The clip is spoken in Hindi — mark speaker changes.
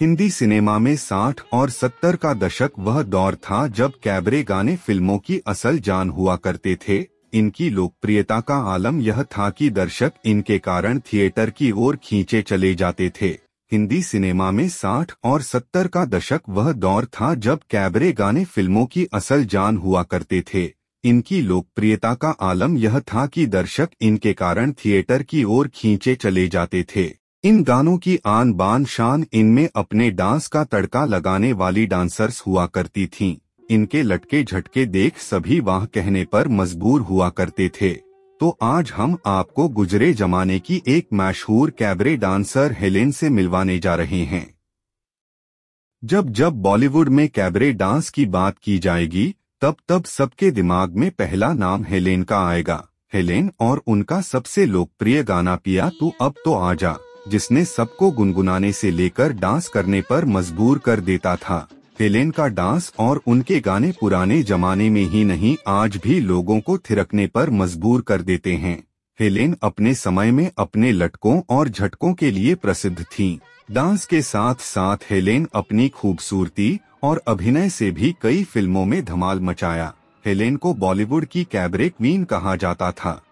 Speaker 1: हिंदी सिनेमा में 60 और 70 का दशक वह दौर था जब कैबरे गाने फिल्मों की असल जान हुआ करते थे इनकी लोकप्रियता का आलम यह था कि दर्शक इनके कारण थिएटर की ओर खींचे चले जाते थे हिंदी सिनेमा में 60 और 70 का दशक वह दौर था जब कैबरे गाने फिल्मों की असल जान हुआ करते थे इनकी लोकप्रियता का आलम यह था कि दर्शक इनके कारण थिएटर की ओर खींचे चले जाते थे इन गानों की आन बान शान इनमें अपने डांस का तड़का लगाने वाली डांसर्स हुआ करती थीं। इनके लटके झटके देख सभी वाह कहने पर मजबूर हुआ करते थे तो आज हम आपको गुजरे जमाने की एक मशहूर कैबरे डांसर हेलेन से मिलवाने जा रहे हैं जब जब बॉलीवुड में कैबरे डांस की बात की जाएगी तब तब सबके दिमाग में पहला नाम हेलेन का आएगा हेलेन और उनका सबसे लोकप्रिय गाना पिया तू अब तो आ जा जिसने सबको गुनगुनाने से लेकर डांस करने पर मजबूर कर देता था हेलेन का डांस और उनके गाने पुराने जमाने में ही नहीं आज भी लोगों को थिरकने पर मजबूर कर देते हैं हेलेन अपने समय में अपने लटकों और झटकों के लिए प्रसिद्ध थीं। डांस के साथ साथ हेलेन अपनी खूबसूरती और अभिनय से भी कई फिल्मों में धमाल मचाया हेलेन को बॉलीवुड की कैबरे क्वीन कहा जाता था